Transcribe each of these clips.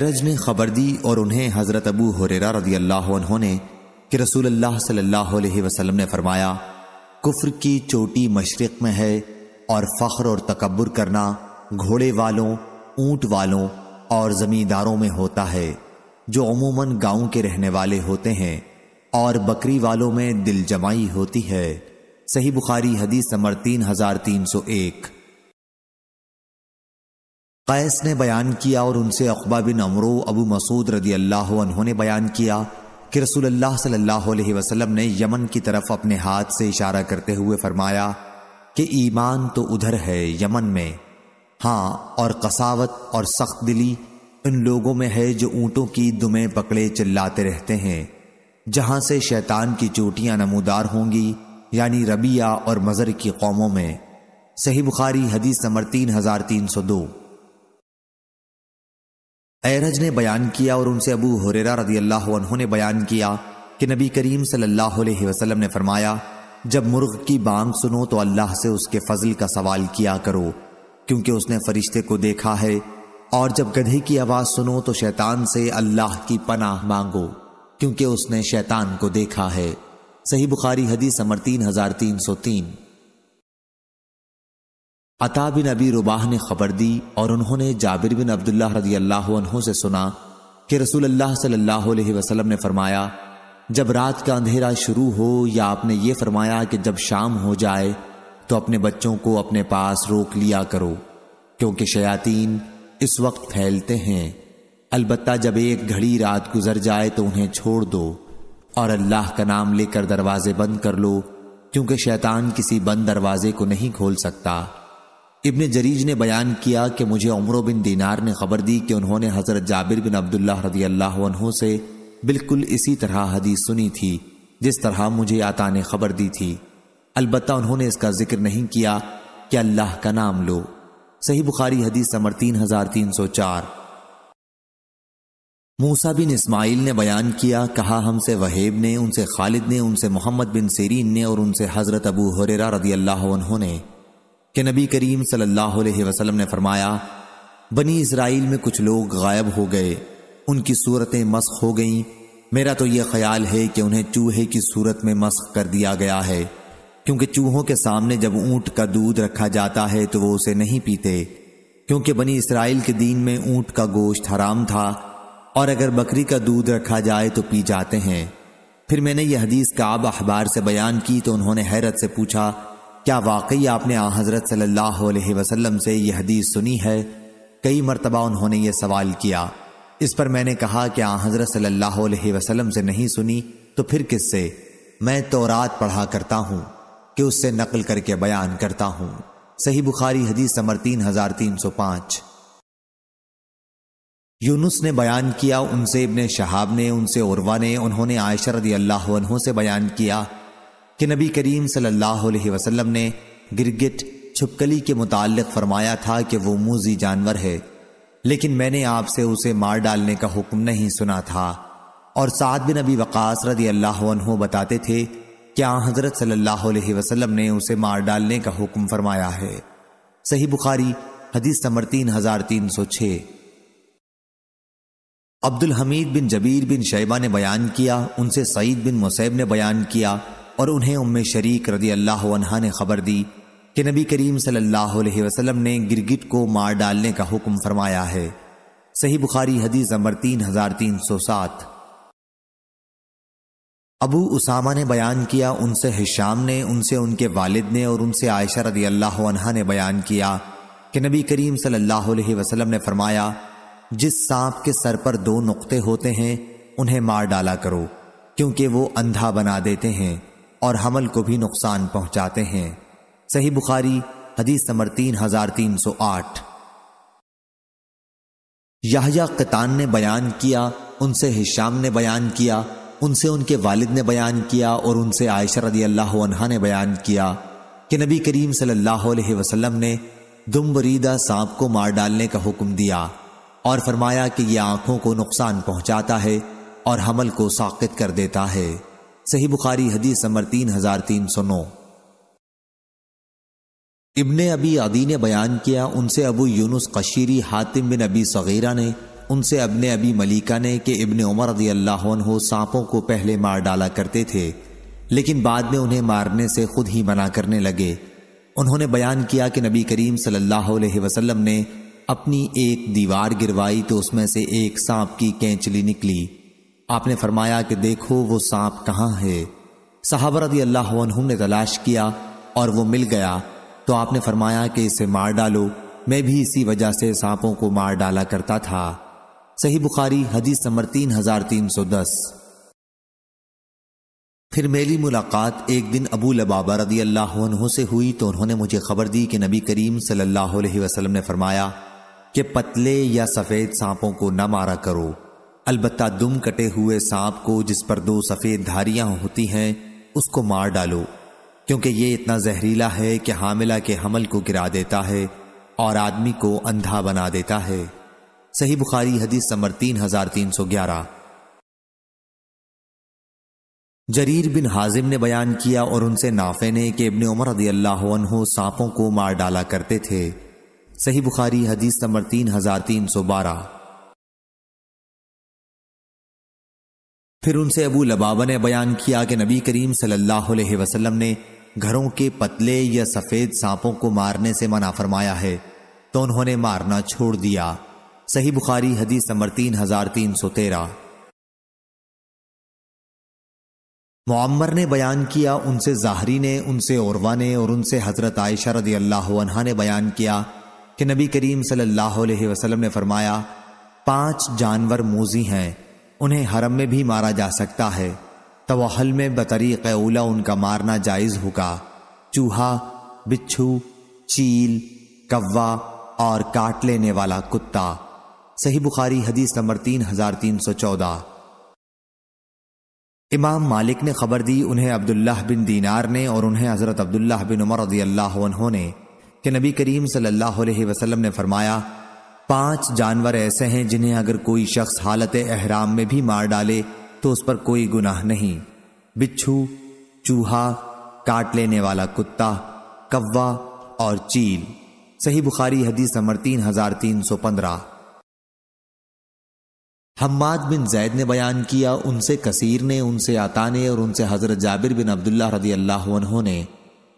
रज ने खबर दी और उन्हें हज़रत अबू हुरेरा रजी अल्लाह ने कि रसूल अल्लाह सल्लल्लाहु अलैहि वसल्लम ने फरमाया कुफ्र की चोटी मशरक़ में है और फ़ख्र और तकबर करना घोड़े वालों ऊंट वालों और ज़मींदारों में होता है जो अमूमन गांव के रहने वाले होते हैं और बकरी वालों में दिल जमाई होती है सही बुखारी हदीस नंबर तीन हजार तीन सौ एक कैस ने बयान किया और उनसे अकबा बिन अमरो अबू मसूद रदी अल्लाह ने बयान किया कि रसूलुल्लाह सल्लल्लाहु अलैहि वसल्लम ने यमन की तरफ अपने हाथ से इशारा करते हुए फरमाया कि ईमान तो उधर है यमन में हाँ और कसावत और सख्त दिली उन लोगों में है जो ऊँटों की दुमे पकड़े चिल्लाते रहते हैं जहाँ से शैतान की चोटियाँ नमोदार होंगी यानी रबिया और मज़र की कौमों में सही बुखारी हदीस नंबर तीन हजार तीन सौ दो एरज ने बयान किया और उनसे अबू हुरेरा रदी अल्लाह ने बयान किया कि नबी करीम सल्लल्लाहु अलैहि वसल्लम ने फरमाया जब मुर्ग की बांग सुनो तो अल्लाह से उसके फजल का सवाल किया करो क्योंकि उसने फरिश्ते को देखा है और जब गधे की आवाज सुनो तो शैतान से अल्लाह की पनाह मांगो क्योंकि उसने शैतान को देखा है सही बुखारी हदीस समर तीन हजार तीन सौ तीन अता बिन अबी रुबाह ने खबर दी और उन्होंने जाबिर बिन अब्दुल्ला रजी अल्लाह से सुना कि रसूल अल्लाह सल्लल्लाहु अलैहि वसल्लम ने फरमाया जब रात का अंधेरा शुरू हो या आपने ये फरमाया कि जब शाम हो जाए तो अपने बच्चों को अपने पास रोक लिया करो क्योंकि शयातीन इस वक्त फैलते हैं अलबत् जब एक घड़ी रात गुजर जाए तो उन्हें छोड़ दो और अल्लाह का नाम लेकर दरवाजे बंद कर लो क्योंकि शैतान किसी बंद दरवाजे को नहीं खोल सकता इब्ने जरीज ने बयान किया कि मुझे उम्र बिन दीनार ने खबर दी कि उन्होंने हज़रत जाबिर बिन अब्दुल्ला रदी अल्लाह से बिल्कुल इसी तरह हदीस सुनी थी जिस तरह मुझे आता ने खबर दी थी अलबत् उन्होंने इसका जिक्र नहीं किया कि अल्लाह का नाम लो सही बुखारी हदीस समर तीन हजार तीन सौ चार मूसा बिन इस्माइल ने बयान किया कहा हमसे वहेब ने उनसे खालिद ने उनसे मोहम्मद बिन सीरीन ने और उनसे हज़रत अबू हुरेरा रदी अल्लाह ने कि नबी करीम सल्लल्लाहु अलैहि वसल्लम ने फरमाया बनी इसराइल में कुछ लोग गायब हो गए उनकी सूरतें मस्क हो गईं मेरा तो यह ख्याल है कि उन्हें चूहे की सूरत में मस्क कर दिया गया है क्योंकि चूहों के सामने जब ऊंट का दूध रखा जाता है तो वो उसे नहीं पीते क्योंकि बनी इसराइल के दीन में ऊंट का गोश्त हराम था और अगर बकरी का दूध रखा जाए तो पी जाते हैं फिर मैंने यह हदीस काब अखबार से बयान की तो उन्होंने हैरत से पूछा क्या वाकई आपने आ हज़रत सल्लल्लाहु अलैहि वसल्लम से यह हदीस सुनी है कई मरतबा उन्होंने ये सवाल किया इस पर मैंने कहा कि आ हज़रत सल्लल्लाहु अलैहि वसल्लम से नहीं सुनी तो फिर किससे मैं तो रात पढ़ा करता हूँ कि उससे नकल करके बयान करता हूँ सही बुखारी हदीस समर तीन हजार तीन सौ पांच यूनुस ने बयान किया उनसे इबन शहाब ने उनसे उर्वा ने उन्होंने आयशर रदी अल्लाह से बयान किया कि नबी करीम सल्लल्लाहु अलैहि वसल्लम ने गिरगिट छुपकली के मुतालिक फरमाया था कि वो मूजी जानवर है लेकिन मैंने आपसे उसे मार डालने का हुक्म नहीं सुना था और साद बिन अबी वकास रदी अल्लाह बताते थे क्या हजरत सल्लल्लाहु अलैहि वसल्लम ने उसे मार डालने का हुक्म फरमाया है सही बुखारी हदीस नंबर तीन हजार तीन सौ छः अब्दुल हमीद बिन जबीर बिन शैबा ने बयान किया उनसे सईद बिन मुसैब ने बयान किया और उन्हें उम्म शरीक रदी अल्लाह ने खबर दी कि नबी करीम सल्लल्लाहु अलैहि वसल्लम ने गिरगिट को मार डालने का हुक्म फरमाया है सही बुखारी हदीस नंबर तीन हजार तीन सौ सात अबू उसामा ने बयान किया उनसे हिशाम ने उनसे उनके वालिद ने और उनसे आयशा रदी अल्लाह ने बयान किया कि नबी करीम सल्लल्लाहु अलैहि वसल्लम ने फरमाया जिस सांप के सर पर दो नुक्ते होते हैं उन्हें मार डाला करो क्योंकि वो अंधा बना देते हैं और हमल को भी नुकसान पहुंचाते हैं सही बुखारी हदीस नंबर तीन हजार तीन सौ आठ याहया कतान ने बयान किया उनसे हिशाम ने बयान किया उनसे उनके वालिद ने बयान किया और उनसे आयशा रदी अल्लाह ने बयान किया कि नबी करीम सल्लल्लाहु अलैहि वसल्लम ने दुमबरीदा सांप को मार डालने का हुक्म दिया और फरमाया कि यह आंखों को नुकसान पहुंचाता है और हमल को साकित कर देता है सही बुखारी हदीस नंबर तीन हजार तीन सौ नौ इबन अबी अदी ने बयान किया उनसे अबू यूनुस कशीरी हातिम बिन अबी सगीरा ने उनसे अबन अबी मलिका ने कि इबन उमर रदी अल्लाह सांपों को पहले मार डाला करते थे लेकिन बाद में उन्हें मारने से खुद ही मना करने लगे उन्होंने बयान किया कि नबी करीम सल्लल्लाहु अलैहि वसल्लम ने अपनी एक दीवार गिरवाई तो उसमें से एक सांप की कैंचली निकली आपने फरमाया कि देखो वो सांप कहाँ है सहाबरदी अल्लाह ने तलाश किया और वो मिल गया तो आपने फरमाया कि इसे मार डालो मैं भी इसी वजह से सांपों को मार डाला करता था सही बुखारी हदीस नंबर तीन हजार तीन सौ दस फिर मेरी मुलाकात एक दिन अबू लबाबा रदी अल्लाह से हुई तो उन्होंने मुझे खबर दी कि नबी करीम सल्लल्लाहु अलैहि वसल्लम ने फरमाया कि पतले या सफ़ेद सांपों को न मारा करो अलबत् दुम कटे हुए सांप को जिस पर दो सफ़ेद धारियां होती हैं उसको मार डालो क्योंकि ये इतना जहरीला है कि हामिला के हमल को गिरा देता है और आदमी को अंधा बना देता है सही बुखारी हदीस समर तीन हजार तीन सौ ग्यारह जरीर बिन हाजिम ने बयान किया और उनसे नाफे ने कि इबन उमर रदी अल्लाह सांपों को मार डाला करते थे सही बुखारी हदीस नंबर तीन हजार तीन सौ बारह फिर उनसे अबू लबाबा ने बयान किया कि नबी करीम सल्लल्लाहु अलैहि वसल्लम ने घरों के पतले या सफ़ेद सांपों को मारने से मना फरमाया है तो उन्होंने मारना छोड़ दिया सही बुखारी हदीस नंबर तीन हजार तीन सौ तेरह मुआमर ने बयान किया उनसे जाहरी ने उनसे औरवा ने और उनसे हज़रत आयशा रदी अल्लाह ने बयान किया कि नबी करीम सल्लल्लाहु अलैहि वसल्लम ने फरमाया पांच जानवर मोजी हैं उन्हें हरम में भी मारा जा सकता है तवाहल में बतरी कैला उनका मारना जायज होगा चूहा बिच्छू चील कव्वा और काट लेने वाला कुत्ता सही बुखारी हदीस नंबर तीन हजार तीन सौ चौदह इमाम मालिक ने खबर दी उन्हें अब्दुल्लाह बिन दीनार ने और उन्हें हजरत अब्दुल्लाह बिन उमर रजी अल्लाह ने कि नबी करीम सल्लल्लाहु अलैहि वसल्लम ने फरमाया पांच जानवर ऐसे हैं जिन्हें अगर कोई शख्स हालत एहराम में भी मार डाले तो उस पर कोई गुनाह नहीं बिच्छू चूहा काट लेने वाला कुत्ता कव्वा और चील सही बुखारी हदीस नंबर तीन हजार तीन सौ पंद्रह हम्माद बिन जैद ने बयान किया उनसे कसीर ने उनसे आता ने और उनसे हजरत जाबिर बिन अब्दुल्ला रदी अल्लाह ने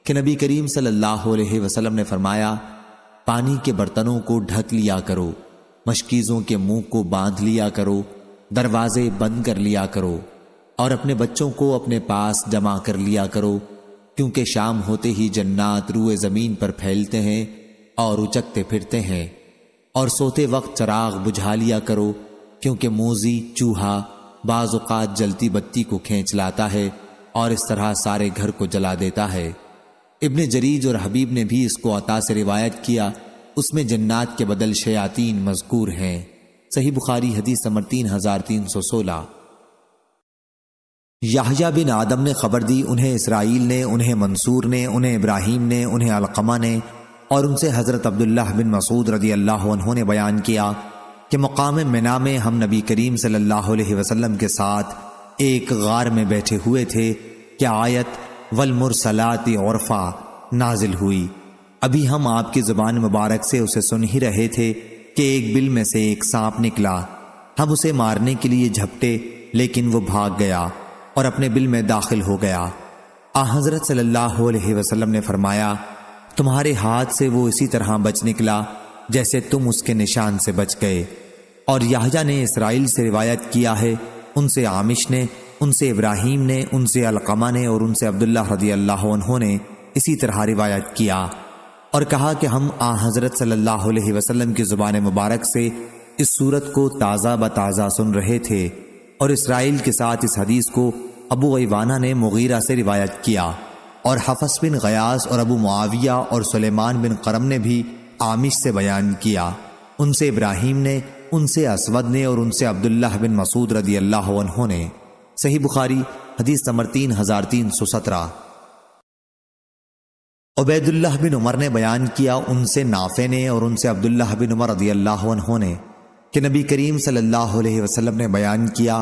कि नबी करीम सल्लल्लाहु अलैहि वसल्लम ने फरमाया पानी के बर्तनों को ढक लिया करो मशकीज़ों के मुंह को बांध लिया करो दरवाजे बंद कर लिया करो और अपने बच्चों को अपने पास जमा कर लिया करो क्योंकि शाम होते ही जन्नात रूए ज़मीन पर फैलते हैं और उचकते फिरते हैं और सोते वक्त चराग बुझा लिया करो क्योंकि मोजी चूहा बाज़ात जलती बत्ती को खींच लाता है और इस तरह सारे घर को जला देता है इब्ने जरीज और हबीब ने भी इसको अता से रिवायत किया उसमें जन्नात के बदल शयातीन मजकूर हैं सही बुखारी हदीस समर तीन हजार तीन सौ सोलह याहिया बिन आदम ने खबर दी उन्हें इसराइल ने उन्हें मंसूर ने उन्हें इब्राहिम ने उन्हें अलकमा ने और उनसे हज़रत अब्दुल्ला बिन मसूद रदी अल्लाह ने बयान किया कि मकाम मना में हम नबी करीम सल्लल्लाहु अलैहि वसल्लम के साथ एक गार में बैठे हुए थे क्या आयत वलमुरसलाती औरफा नाजिल हुई अभी हम आपकी ज़ुबान मुबारक से उसे सुन ही रहे थे कि एक बिल में से एक सांप निकला हम उसे मारने के लिए झपटे लेकिन वो भाग गया और अपने बिल में दाखिल हो गया आ हज़रत सल्लल्लाहु अलैहि वसल्लम ने फरमाया तुम्हारे हाथ से वो इसी तरह बच निकला जैसे तुम उसके निशान से बच गए और याहजा ने इसराइल से रिवायत किया है उनसे आमिश ने उनसे इब्राहिम ने उनसे अलकमा ने और उनसे अब्दुल्ला रदी अल्लाह ने इसी तरह रिवायत किया और कहा कि हम आ हज़रत सल्लल्लाहु अलैहि वसल्लम की ज़ुबान मुबारक से इस सूरत को ताज़ा बताज़ा सुन रहे थे और इसराइल के साथ इस हदीस को अबू ईवाना ने मुगीरा से रिवायत किया और हफस बिन गयास और अबू मुआविया और सुलेमान बिन करम ने भी आमिश से बयान किया उनसे इब्राहिम ने उनसे असवद ने और उनसे अब्दुल्ला बिन मसूद रदी अल्लाह ने सही बुखारी हदीस नंबर तीन हजार तीन सौ सत्रह उबैदुल्लाह बिन उमर ने बयान किया उनसे नाफे ने और उनसे अब्दुल्लाह बिन उमर रदी अल्लाह ने कि नबी करीम सल्लल्लाहु अलैहि वसल्लम ने बयान किया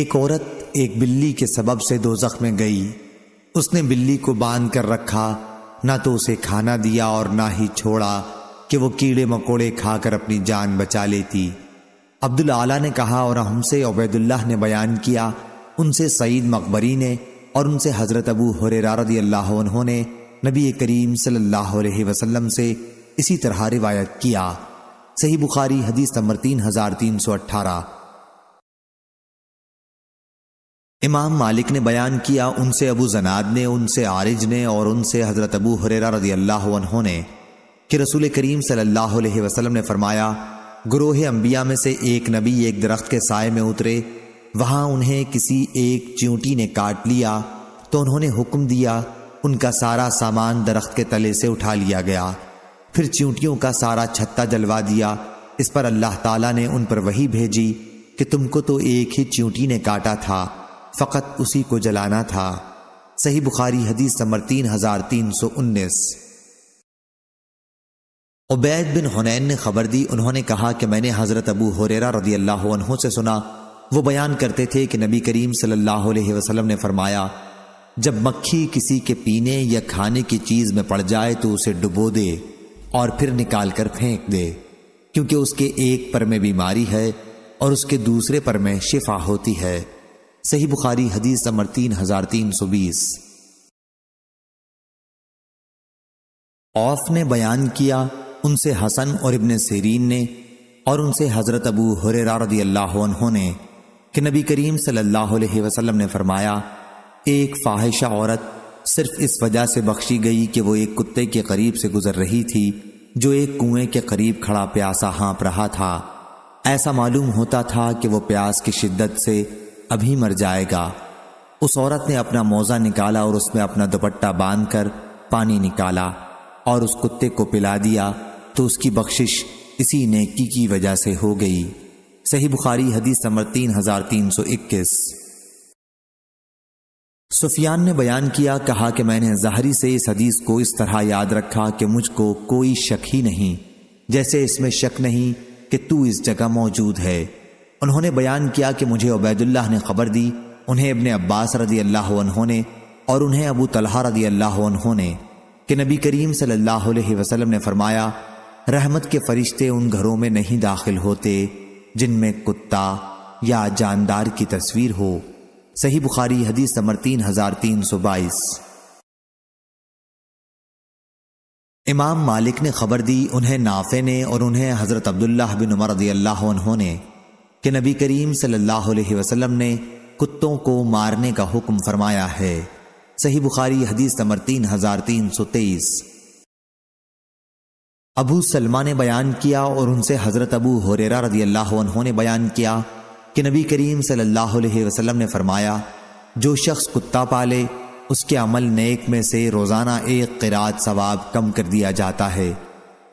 एक औरत एक बिल्ली के सबब से दोजख में गई उसने बिल्ली को बांध कर रखा ना तो उसे खाना दिया और ना ही छोड़ा कि वो कीड़े मकोड़े खाकर अपनी जान बचा लेती अब्दुल आला ने कहा और हमसे उबैदुल्लाह ने बयान किया उनसे सईद मकबरी ने और उनसे हज़रत अबू हुरेरा रदी अल्लाह ने नबी करीम सल्लल्लाहु अलैहि वसल्लम से इसी तरह रिवायत किया सही बुखारी हदीस नंबर तीन हजार तीन सौ अट्ठारह इमाम मालिक ने बयान किया उनसे अबू जनाद ने उनसे आरिज ने और उनसे हज़रत अबू हुरेरा रदी अल्लाह ने कि रसूल करीम सल्लल्लाहु अलैहि वसल्लम ने फरमाया गुरोह अंबिया में से एक नबी एक दरख्त के साय में उतरे वहां उन्हें किसी एक च्यूटी ने काट लिया तो उन्होंने हुक्म दिया उनका सारा सामान दरख्त के तले से उठा लिया गया फिर च्यूटियों का सारा छत्ता जलवा दिया इस पर अल्लाह ताला ने उन पर वही भेजी कि तुमको तो एक ही च्यूटी ने काटा था फ़कत उसी को जलाना था सही बुखारी हदीस नंबर तीन हजार तीन सौ उन्नीस उबैद बिन हुनैन ने खबर दी उन्होंने कहा कि मैंने हज़रत अबू हुरेरा रदी अल्लाह से सुना वो बयान करते थे कि नबी करीम सल्लल्लाहु अलैहि वसल्लम ने फरमाया जब मक्खी किसी के पीने या खाने की चीज में पड़ जाए तो उसे डुबो दे और फिर निकाल कर फेंक दे क्योंकि उसके एक पर में बीमारी है और उसके दूसरे पर में शिफा होती है सही बुखारी हदीस नंबर तीन हजार तीन सौ बीस औफ ने बयान किया उनसे हसन और इब्ने सेरीन ने और उनसे हजरत अबू हुरेरा अल्लाह ने कि नबी करीम सल्लल्लाहु अलैहि वसल्लम ने फरमाया एक फाहिशा औरत सिर्फ इस वजह से बख्शी गई कि वो एक कुत्ते के करीब से गुजर रही थी जो एक कुएं के करीब खड़ा प्यासा हाँप रहा था ऐसा मालूम होता था कि वो प्यास की शिद्दत से अभी मर जाएगा उस औरत ने अपना मोज़ा निकाला और उसमें अपना दुपट्टा बांध कर पानी निकाला और उस कुत्ते को पिला दिया तो उसकी बख्शिश इसी नेकी की वजह से हो गई सही बुखारी हदीस नंबर तीन हजार तीन सौ इक्कीस सुफियान ने बयान किया कहा कि मैंने जहरी से इस हदीस को इस तरह याद रखा कि मुझको कोई शक ही नहीं जैसे इसमें शक नहीं कि तू इस जगह मौजूद है उन्होंने बयान किया कि मुझे उबैदुल्लाह ने खबर दी उन्हें इबन अब्बास रदी अल्लाह ने और उन्हें अबू तलहा रदी अल्लाह ने कि नबी करीम सल्लल्लाहु अलैहि वसल्लम ने फरमाया रहमत के फरिश्ते उन घरों में नहीं दाखिल होते जिनमें कुत्ता या जानदार की तस्वीर हो सही बुखारी हदीस नंबर तीन हजार तीन सौ बाईस इमाम मालिक ने खबर दी उन्हें नाफे ने और उन्हें हज़रत अब्दुल्ला बिन उमर उन्होंने अल्लाह ने कि नबी करीम सल्लल्लाहु अलैहि वसल्लम ने कुत्तों को मारने का हुक्म फरमाया है सही बुखारी हदीस नंबर तीन हजार तीन सौ तेईस अबू सलमा ने बयान किया और उनसे हज़रत अबू हुरेरा रजी अल्लाह ने बयान किया कि नबी करीम सल्लल्लाहु अलैहि वसल्लम ने फरमाया जो शख्स कुत्ता पाले उसके अमल नेक में से रोज़ाना एक किरात सवाब कम कर दिया जाता है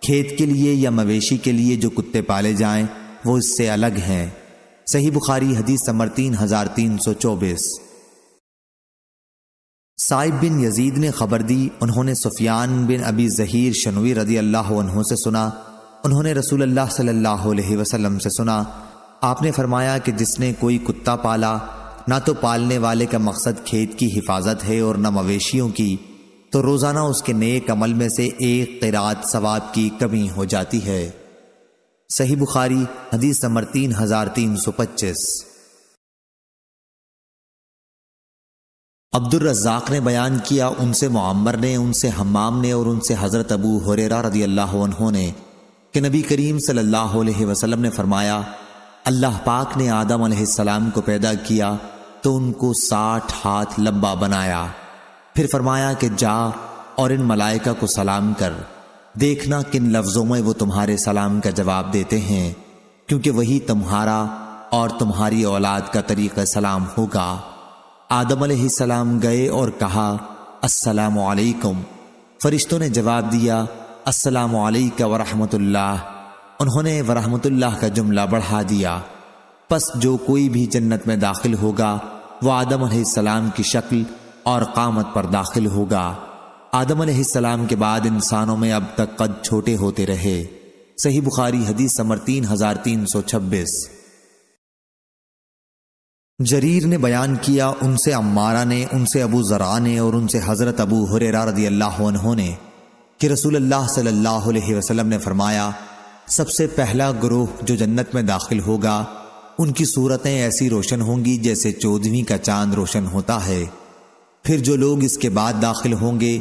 खेत के लिए या मवेशी के लिए जो कुत्ते पाले जाएं वो इससे अलग हैं सही बुखारी हदीस समर तीन हज़ार तीन सौ चौबीस साइब बिन यजीद ने खबर दी उन्होंने सुफियान बिन अबी जहीर शनवी रदी अल्लाह से सुना उन्होंने रसूल अल्लाह सल्लल्लाहु से सुना आपने फरमाया कि जिसने कोई कुत्ता पाला ना तो पालने वाले का मकसद खेत की हिफाजत है और न मवेशियों की तो रोज़ाना उसके नेक अमल में से एक किरात सवाब की कमी हो जाती है सही बुखारी हदीस नंबर तीन हजार तीन सौ पच्चीस अब्दुल रज़ाक ने बयान किया उनसे मामर ने उनसे हमाम ने और उनसे हज़रत अबू हुरेरा रदी अल्लाह ने कि नबी करीम सल्लल्लाहु अलैहि वसल्लम ने फरमाया अल्लाह पाक ने आदम आदम को पैदा किया तो उनको साठ हाथ लंबा बनाया फिर फरमाया कि जा और इन मलाइका को सलाम कर देखना किन लफ्ज़ों में वो तुम्हारे सलाम का जवाब देते हैं क्योंकि वही तुम्हारा और तुम्हारी औलाद का तरीक़ सलाम होगा आदम सलाम गए और कहा अस्सलाम वालेकुम फरिश्तों ने जवाब दिया अस्सलाम वालेक वरहमतुल्लाह उन्होंने वरहमतुल्लाह का जुमला बढ़ा दिया बस जो कोई भी जन्नत में दाखिल होगा वह आदम सलाम की शक्ल और कामत पर दाखिल होगा आदम सलाम के बाद इंसानों में अब तक कद छोटे होते रहे सही बुखारी हदीस समर तीन हजार तीन सौ छब्बीस जरीर ने बयान किया उनसे अम्मारा ने उनसे अबू ज़रा ने और उनसे हज़रत अबू हुरेरा रदी अल्लाह ने कि रसूल अल्लाह सल्लल्लाहु अलैहि वसल्लम ने फरमाया सबसे पहला ग्रोह जो जन्नत में दाखिल होगा उनकी सूरतें ऐसी रोशन होंगी जैसे चौदहवीं का चांद रोशन होता है फिर जो लोग इसके बाद दाखिल होंगे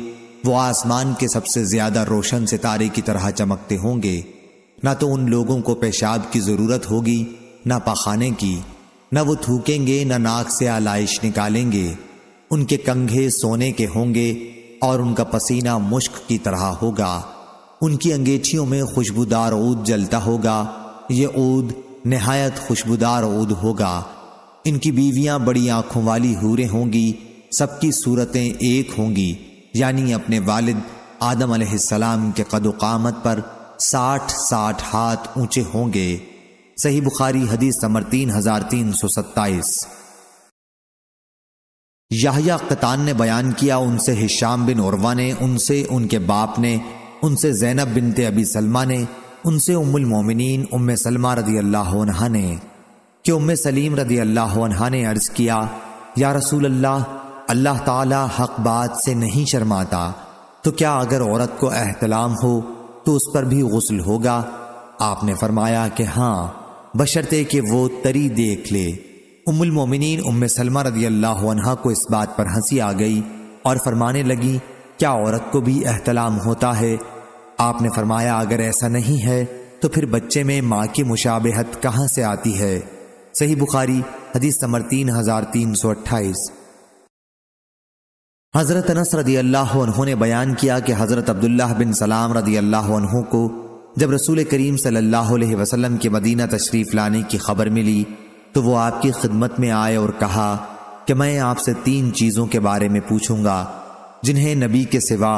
वो आसमान के सबसे ज़्यादा रोशन सितारे की तरह चमकते होंगे ना तो उन लोगों को पेशाब की ज़रूरत होगी ना पखाने की न वो थूकेंगे न नाक से आलाइश निकालेंगे उनके कंघे सोने के होंगे और उनका पसीना मुश्क की तरह होगा उनकी अंगेठियों में खुशबूदार ऊद जलता होगा ये ऊद नहायत खुशबूदार ऊद होगा इनकी बीवियां बड़ी आंखों वाली हूरे होंगी सबकी सूरतें एक होंगी यानी अपने वालिद आदम के कदोकामत पर साठ साठ हाथ ऊंचे होंगे सही बुखारी हदीस नंबर तीन हजार तीन सौ सत्ताईस याहिया कतान ने बयान किया उनसे हिशाम बिन उर्वा ने उनसे उनके बाप ने उनसे जैनब बिनते अबी सलमा ने उनसे उम्मुल मोमिनीन उम्मे सलमा रदी अल्लाह ने कि उम्मे सलीम रदी अल्लाह ने अर्ज किया या रसूल अल्लाह अल्लाह ताला हक बात से नहीं शर्माता तो क्या अगर औरत को एहतलाम हो तो उस पर भी गसल होगा आपने फरमाया कि हाँ बशर्ते कि वो तरी देख ले उमुल मोमिनीन उम सलमा रदी अल्लाह अनहा को इस बात पर हंसी आ गई और फरमाने लगी क्या औरत को भी एहतलाम होता है आपने फरमाया अगर ऐसा नहीं है तो फिर बच्चे में माँ की मुशाबहत कहाँ से आती है सही बुखारी हदीस समर तीन हजार तीन सौ अट्ठाईस हज़रत अनस रदी अल्लाह ने बयान किया कि हज़रत अब्दुल्ला बिन सलाम रदी अल्लाह को जब रसूल करीम सल्लल्लाहु अलैहि वसल्लम के मदीना तशरीफ़ लाने की खबर मिली तो वो आपकी खिदमत में आए और कहा कि मैं आपसे तीन चीज़ों के बारे में पूछूंगा जिन्हें नबी के सिवा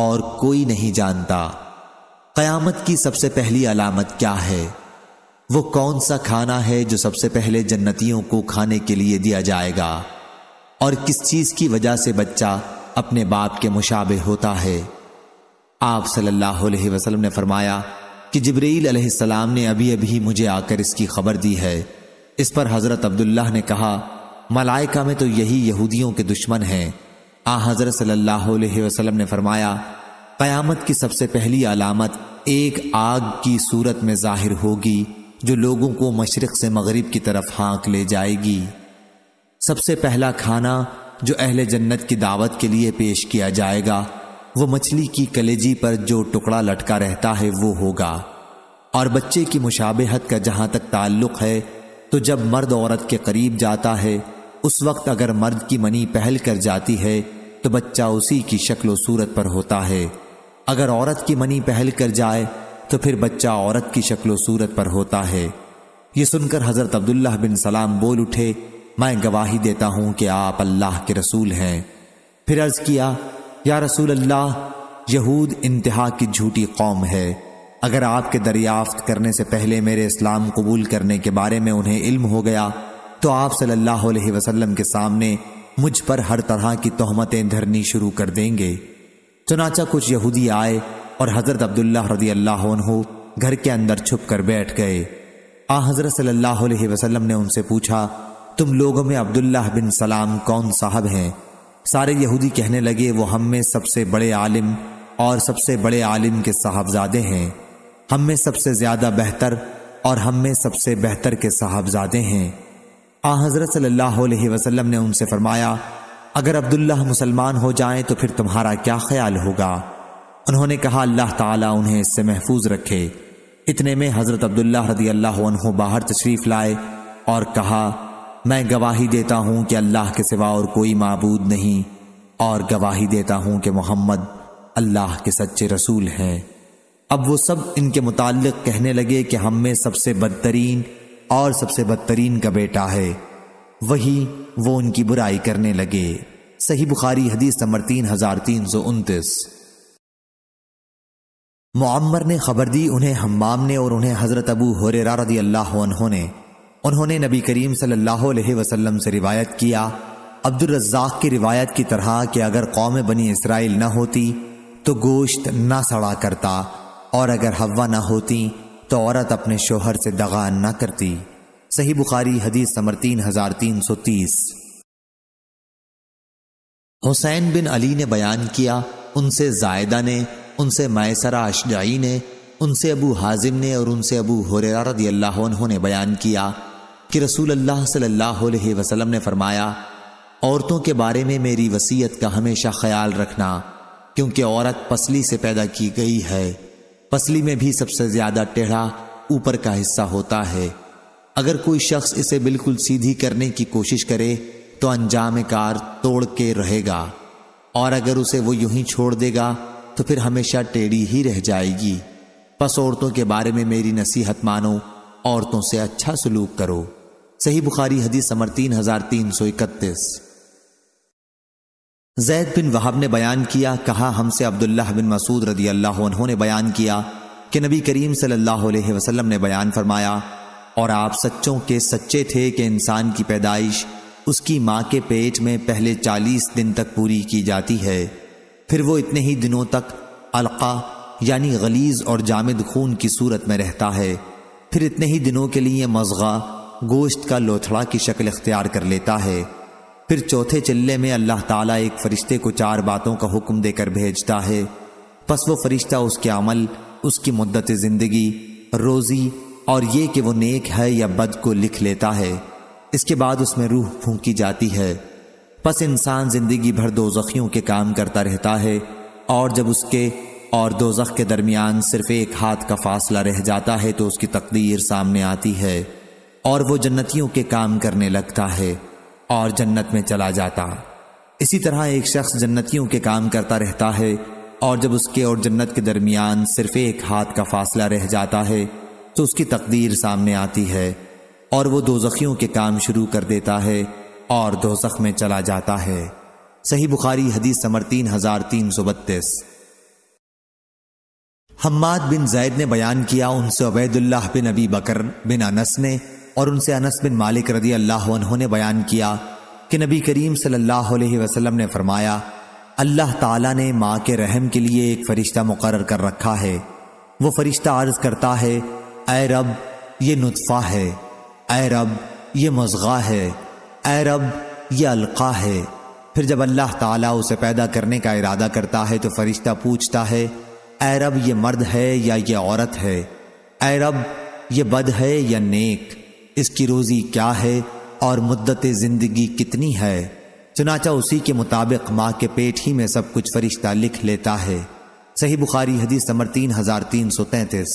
और कोई नहीं जानता क़यामत की सबसे पहली अलामत क्या है वो कौन सा खाना है जो सबसे पहले जन्नतियों को खाने के लिए दिया जाएगा और किस चीज़ की वजह से बच्चा अपने बाप के मुशाबे होता है आप सल्लल्लाहु अलैहि वसल्लम ने फरमाया कि जबरील अलैहिस्सलाम ने अभी अभी मुझे आकर इसकी खबर दी है इस पर हज़रत अब्दुल्लाह ने कहा मलाइका में तो यही यहूदियों के दुश्मन हैं आ हज़रत सल्लल्लाहु अलैहि वसल्लम ने फरमाया क़यामत की सबसे पहली अलामत एक आग की सूरत में जाहिर होगी जो लोगों को मशरक़ से मगरिब की तरफ हाँक ले जाएगी सबसे पहला खाना जो अहल जन्नत की दावत के लिए पेश किया जाएगा वो मछली की कलेजी पर जो टुकड़ा लटका रहता है वो होगा और बच्चे की मुशाबहत का जहाँ तक ताल्लुक है तो जब मर्द औरत के करीब जाता है उस वक्त अगर मर्द की मनी पहल कर जाती है तो बच्चा उसी की शक्ल सूरत पर होता है अगर औरत की मनी पहल कर जाए तो फिर बच्चा औरत की शक्ल सूरत पर होता है ये सुनकर हजरत अब्दुल्ला बिन सलाम बोल उठे मैं गवाही देता हूं कि आप अल्लाह के रसूल हैं फिर अर्ज किया या रसूल अल्लाह यहूद इंतहा की झूठी कौम है अगर आपके दरियाफ्त करने से पहले मेरे इस्लाम कबूल करने के बारे में उन्हें इल्म हो गया तो आप सल्लल्लाहु अलैहि वसल्लम के सामने मुझ पर हर तरह की तोहमतें धरनी शुरू कर देंगे चुनाचा कुछ यहूदी आए और हज़रत अब्दुल्ला रदी अल्लाह घर के अंदर छुप कर बैठ गए आ हज़रत सल्लल्लाहु अलैहि वसल्लम ने उनसे पूछा तुम लोगों में अब्दुल्ला बिन सलाम कौन साहब हैं सारे यहूदी कहने लगे वो हम में सबसे बड़े आलिम और सबसे बड़े आलिम के साहबजादे हैं हम में सबसे ज़्यादा बेहतर और हम में सबसे बेहतर के साहबजादे हैं आ हज़रत सल्लल्लाहु अलैहि वसल्लम ने उनसे फरमाया अगर अब्दुल्ला मुसलमान हो जाएं तो फिर तुम्हारा क्या ख्याल होगा उन्होंने कहा अल्लाह ताला उन्हें इससे महफूज रखे इतने में हज़रत अब्दुल्ला रदी अल्लाह बाहर तशरीफ़ लाए और कहा मैं गवाही देता हूं कि अल्लाह के सिवा और कोई मबूद नहीं और गवाही देता हूँ कि मोहम्मद अल्लाह के सच्चे रसूल हैं अब वो सब इनके मुतालिक कहने लगे कि हम में सबसे बदतरीन और सबसे बदतरीन का बेटा है वही वो उनकी बुराई करने लगे सही बुखारी हदीस नंबर तीन हजार तीन सौ उनतीस मुआमर ने खबर दी उन्हें हम्माम ने और उन्हें हजरत अबू हुरेरा रदी अल्लाह ने उन्होंने नबी करीम सल्लल्लाहु अलैहि वसल्लम से रिवायत किया अब्दुलरज्जाक की रिवायत की तरह कि अगर कौम बनी इसराइल न होती तो गोश्त ना सड़ा करता और अगर हवा ना होती तो औरत अपने शोहर से दगा ना करती सही बुखारी हदीस समर तीन हजार तीन सौ तीस हुसैन बिन अली ने बयान किया उनसे जायदा ने उनसे मैसरा अशजाई ने उनसे अबू हाजिम ने और उनसे अबू हुरेरा रदी अल्लाह ने बयान किया कि रसूल अल्लाह सल्लल्लाहु अलैहि वसल्लम ने फरमाया औरतों के बारे में मेरी वसीयत का हमेशा ख्याल रखना क्योंकि औरत पसली से पैदा की गई है पसली में भी सबसे ज्यादा टेढ़ा ऊपर का हिस्सा होता है अगर कोई शख्स इसे बिल्कुल सीधी करने की कोशिश करे तो अंजाम कार तोड़ के रहेगा और अगर उसे वो यूं ही छोड़ देगा तो फिर हमेशा टेढ़ी ही रह जाएगी बस औरतों के बारे में मेरी नसीहत मानो औरतों से अच्छा सलूक करो सही बुखारी हदीस समर तीन हजार तीन सौ इकतीस जैद बिन वहाब ने बयान किया कहा हमसे अब्दुल्लाह बिन मसूद रदी अल्लाह उन्होंने बयान किया कि नबी करीम सल्लल्लाहु अलैहि वसल्लम ने बयान फरमाया और आप सच्चों के सच्चे थे कि इंसान की पैदाइश उसकी माँ के पेट में पहले चालीस दिन तक पूरी की जाती है फिर वो इतने ही दिनों तक अलका यानी गलीज और जामिद खून की सूरत में रहता है फिर इतने ही दिनों के लिए मजगा गोश्त का लोथड़ा की शक्ल अख्तियार कर लेता है फिर चौथे चिल्ले में अल्लाह ताला एक फरिश्ते को चार बातों का हुक्म देकर भेजता है बस वो फरिश्ता उसके अमल उसकी मुद्दत ज़िंदगी रोज़ी और ये कि वो नेक है या बद को लिख लेता है इसके बाद उसमें रूह फूंकी जाती है बस इंसान ज़िंदगी भर दो जख्मियों के काम करता रहता है और जब उसके और दो के दरमियान सिर्फ एक हाथ का फासला रह जाता है तो उसकी तकदीर सामने आती है और वो जन्नतियों के काम करने लगता है और जन्नत में चला जाता इसी तरह एक शख्स जन्नतियों के काम करता रहता है और जब उसके और जन्नत के दरमियान सिर्फ एक हाथ का फासला रह जाता है तो उसकी तकदीर सामने आती है और वो दोजखियों के काम शुरू कर देता है और दोजख में चला जाता है सही बुखारी हदीस समर तीन हजार तीन सौ बत्तीस हम्माद बिन जैद ने बयान किया उनसे अबैदुल्लाह बिन अबी बकर बिन अनस ने और उनसे अनस बिन मालिक रदी अल्लाह ने बयान किया कि नबी करीम सल्लल्लाहु अलैहि वसल्लम ने फरमाया अल्लाह ताला ने माँ के रहम के लिए एक फ़रिश्ता मुकर कर रखा है वो फ़रिश्ता अर्ज करता है ए रब ये नुतफ़ा है ए रब ये मजगा है ए रब ये अलका है फिर जब अल्लाह ताला उसे पैदा करने का इरादा करता है तो फरिश्ता पूछता है अरब ये मर्द है या ये औरत है अरब ये बद है या नेक इसकी रोज़ी क्या है और मुद्दत ज़िंदगी कितनी है चुनाचा उसी के मुताबिक माँ के पेट ही में सब कुछ फरिश्ता लिख लेता है सही बुखारी हदीस समर तीन हजार तीन सौ तैतीस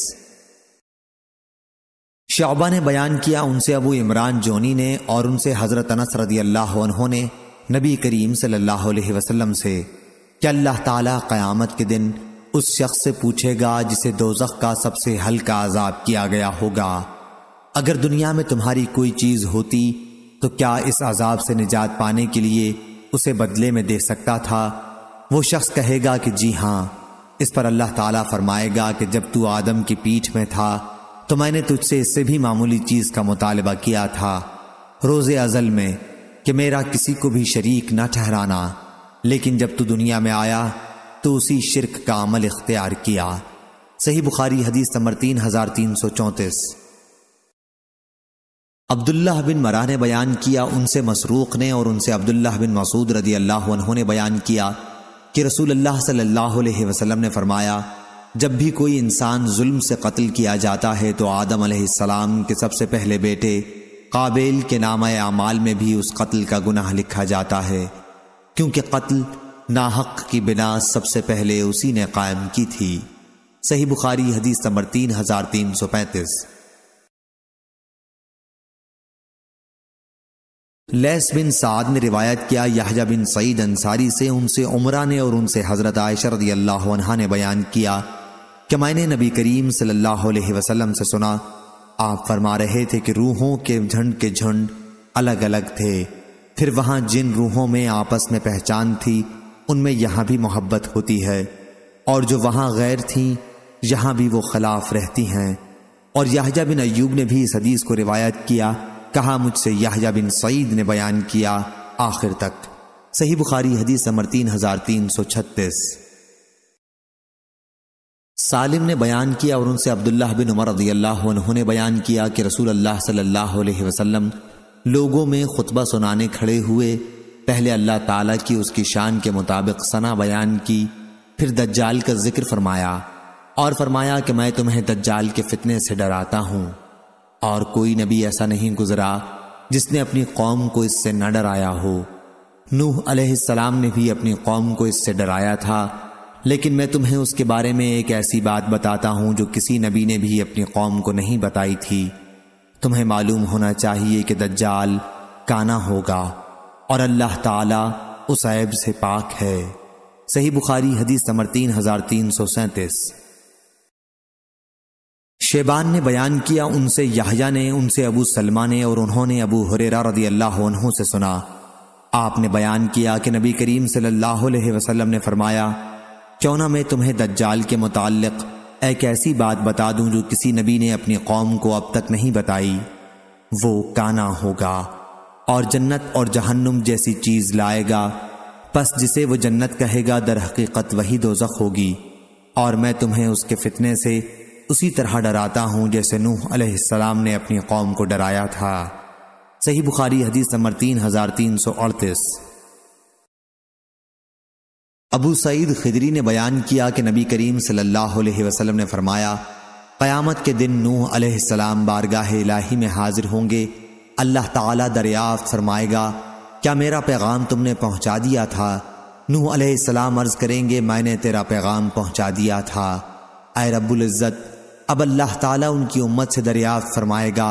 शोबा ने बयान किया उनसे अबू इमरान जोनी ने और उनसे हज़रत अनस रदी अल्लाह उन्होंने नबी करीम सल्लल्लाहु अलैहि वसल्लम से कि अल्लाह ताला क़यामत के दिन उस शख्स से पूछेगा जिसे दोजख का सबसे हल्का आज़ाब किया गया होगा अगर दुनिया में तुम्हारी कोई चीज होती तो क्या इस अजाब से निजात पाने के लिए उसे बदले में दे सकता था वो शख्स कहेगा कि जी हाँ इस पर अल्लाह ताला फरमाएगा कि जब तू आदम की पीठ में था तो मैंने तुझसे इससे भी मामूली चीज का मुतालबा किया था रोज़ अजल में कि मेरा किसी को भी शरीक न ठहराना लेकिन जब तू दुनिया में आया तो उसी शिरक का अमल इख्तियार किया सही बुखारी हदीस नंबर तीन हजार तीन सौ चौंतीस अब्दुल्ला बिन मरा ने बयान किया उनसे मसरूक़ ने और उनसे अब्दुल्ला बिन मसूद रदी अल्लाह ने बयान किया कि रसूल अल्लाह सल्लल्लाहु अलैहि वसल्लम ने फरमाया जब भी कोई इंसान जुल्म से कत्ल किया जाता है तो आदम अलैहिस्सलाम के सबसे पहले बेटे काबिल के नाम अमाल में भी उस कत्ल का गुनाह लिखा जाता है क्योंकि कत्ल नाहक की बिना सबसे पहले उसी ने कायम की थी सही बुखारी हदीस नंबर तीन हजार तीन सौ पैंतीस लेस बिन साद ने रिवायत किया यहजा बिन सईद अंसारी से उनसे उमरा ने और उनसे हज़रत आयशा अल्लाह ने बयान किया कि मैंने नबी करीम सल्लल्लाहु अलैहि वसल्लम से सुना आप फरमा रहे थे कि रूहों के झंड के झंड अलग अलग थे फिर वहां जिन रूहों में आपस में पहचान थी उनमें यहाँ भी मोहब्बत होती है और जो वहां गैर थी यहाँ भी वो खिलाफ रहती हैं और यहाजा बिन अयूब ने भी इस हदीस को रिवायत किया कहा मुझसे याहिया बिन सईद ने बयान किया आखिर तक सही बुखारी हदीस नंबर तीन हजार तीन सौ छत्तीस सालिम ने बयान किया और उनसे अब्दुल्लाह बिन उमर उन्होंने बयान किया कि रसूल अल्लाह सल्लल्लाहु अलैहि वसल्लम लोगों में खुतबा सुनाने खड़े हुए पहले अल्लाह ताला की उसकी शान के मुताबिक सना बयान की फिर दज्जाल का जिक्र फरमाया और फरमाया कि मैं तुम्हें दज्जाल के फितने से डराता हूँ और कोई नबी ऐसा नहीं गुजरा जिसने अपनी कौम को इससे न डराया हो नूह अलैहिस्सलाम ने भी अपनी कौम को इससे डराया था लेकिन मैं तुम्हें उसके बारे में एक ऐसी बात बताता हूं जो किसी नबी ने भी अपनी कौम को नहीं बताई थी तुम्हें मालूम होना चाहिए कि दज्जाल काना होगा और अल्लाह ताला उस ऐब से पाक है सही बुखारी हदीस नंबर तीन हजार तीन सौ सैंतीस शेबान ने बयान किया उनसे याहया ने उनसे अबू सलमा ने और उन्होंने अबू हुरेरा रदी अल्लाह से सुना आपने बयान किया कि नबी करीम सल्लल्लाहु अलैहि वसल्लम ने फरमाया क्यों ना मैं तुम्हें दज्जाल के मुतालिक एक ऐसी बात बता दूं जो किसी नबी ने अपनी कौम को अब तक नहीं बताई वो काना होगा और जन्नत और जहन्नुम जैसी चीज लाएगा बस जिसे वो जन्नत कहेगा दर हकीकत वही दोजख होगी और मैं तुम्हें उसके फितने से उसी तरह डराता हूँ जैसे नूह अलैहिस्सलाम ने अपनी कौम को डराया था सही बुखारी हदीस नंबर तीन हजार तीन सौ अड़तीस अबू सईद खिदरी ने बयान किया कि नबी करीम सल्लल्लाहु अलैहि वसल्लम ने फरमाया क़यामत के दिन नूह अलैहिस्सलाम बारगाह इलाही में हाजिर होंगे अल्लाह ताला दरियाफ्त फरमाएगा क्या मेरा पैगाम तुमने पहुंचा दिया था नूह अलैहिस्सलाम अर्ज़ करेंगे मैंने तेरा पैगाम पहुंचा दिया था अय रब्बुल इज़्ज़त अब अल्लाह ताला उनकी उम्मत से दरियाफ्त फरमाएगा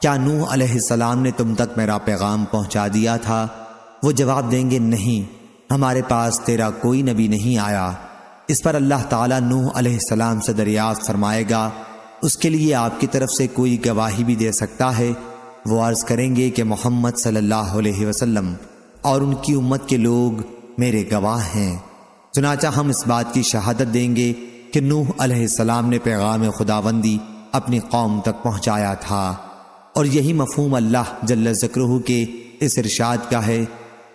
क्या नूह अलैहिस्सलाम ने तुम तक मेरा पैगाम पहुंचा दिया था वो जवाब देंगे नहीं हमारे पास तेरा कोई नबी नहीं आया इस पर अल्लाह ताला नूह अलैहिस्सलाम से दरियाफ़ फरमाएगा उसके लिए आपकी तरफ से कोई गवाही भी दे सकता है वो अर्ज़ करेंगे कि मोहम्मद सल्लल्लाहु अलैहि वसल्लम और उनकी उम्मत के लोग मेरे गवाह हैं चुनाचा हम इस बात की शहादत देंगे कि नूह अलैहिस्सलाम ने पैगाम खुदावंदी अपनी कौम तक पहुंचाया था और यही मफहम अल्लाह जल्ल जक्रह के इस इरशाद का है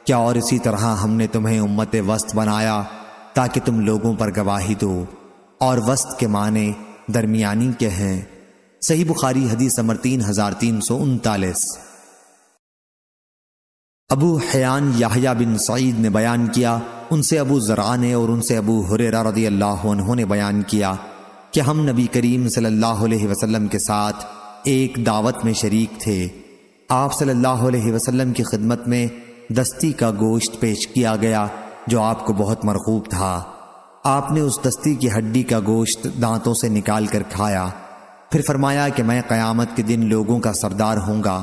क्या और इसी तरह हमने तुम्हें उम्मत वस्त बनाया ताकि तुम लोगों पर गवाही दो और वस्त के माने दरमियानी के हैं सही बुखारी हदीस समर तीन हजार तीन सौ उनतालीस अबू हयान याहिया बिन सईद ने बयान किया उनसे अबू ज़रा ने और उनसे अबू हुरेरा रदी अल्लाह उन्होंने बयान किया कि हम नबी करीम सल्लल्लाहु अलैहि वसल्लम के साथ एक दावत में शरीक थे आप सल्लल्लाहु अलैहि वसल्लम की खिदमत में दस्ती का गोश्त पेश किया गया जो आपको बहुत मरकूब था आपने उस दस्ती की हड्डी का गोश्त दांतों से निकाल कर खाया फिर फरमाया कि मैं क़यामत के दिन लोगों का सरदार होंगे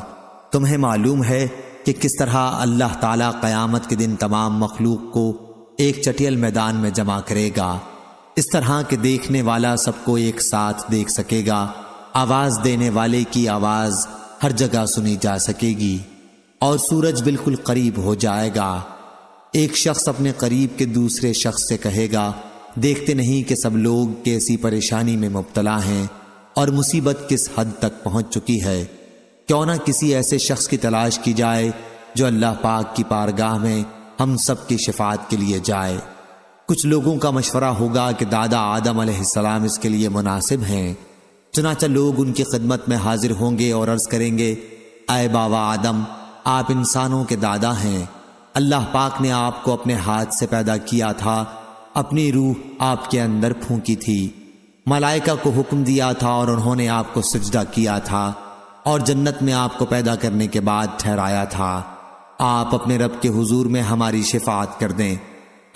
तुम्हें मालूम है कि किस तरह अल्लाह ताला क़यामत के दिन तमाम मखलूक को एक चटियल मैदान में जमा करेगा इस तरह के देखने वाला सबको एक साथ देख सकेगा आवाज देने वाले की आवाज हर जगह सुनी जा सकेगी और सूरज बिल्कुल करीब हो जाएगा एक शख्स अपने करीब के दूसरे शख्स से कहेगा देखते नहीं कि सब लोग कैसी परेशानी में मुबतला हैं और मुसीबत किस हद तक पहुंच चुकी है क्यों ना किसी ऐसे शख्स की तलाश की जाए जो अल्लाह पाक की पारगाह में हम सब की शिफात के लिए जाए कुछ लोगों का मशवरा होगा कि दादा आदम सलाम इसके लिए मुनासिब हैं चुनाचा लोग उनकी खिदमत में हाजिर होंगे और अर्ज करेंगे आए बाबा आदम आप इंसानों के दादा हैं अल्लाह पाक ने आपको अपने हाथ से पैदा किया था अपनी रूह आपके अंदर फूंकी थी मलाइका को हुक्म दिया था और उन्होंने आपको सजदा किया था और जन्नत में आपको पैदा करने के बाद ठहराया था आप अपने रब के हुजूर में हमारी शिफात कर दें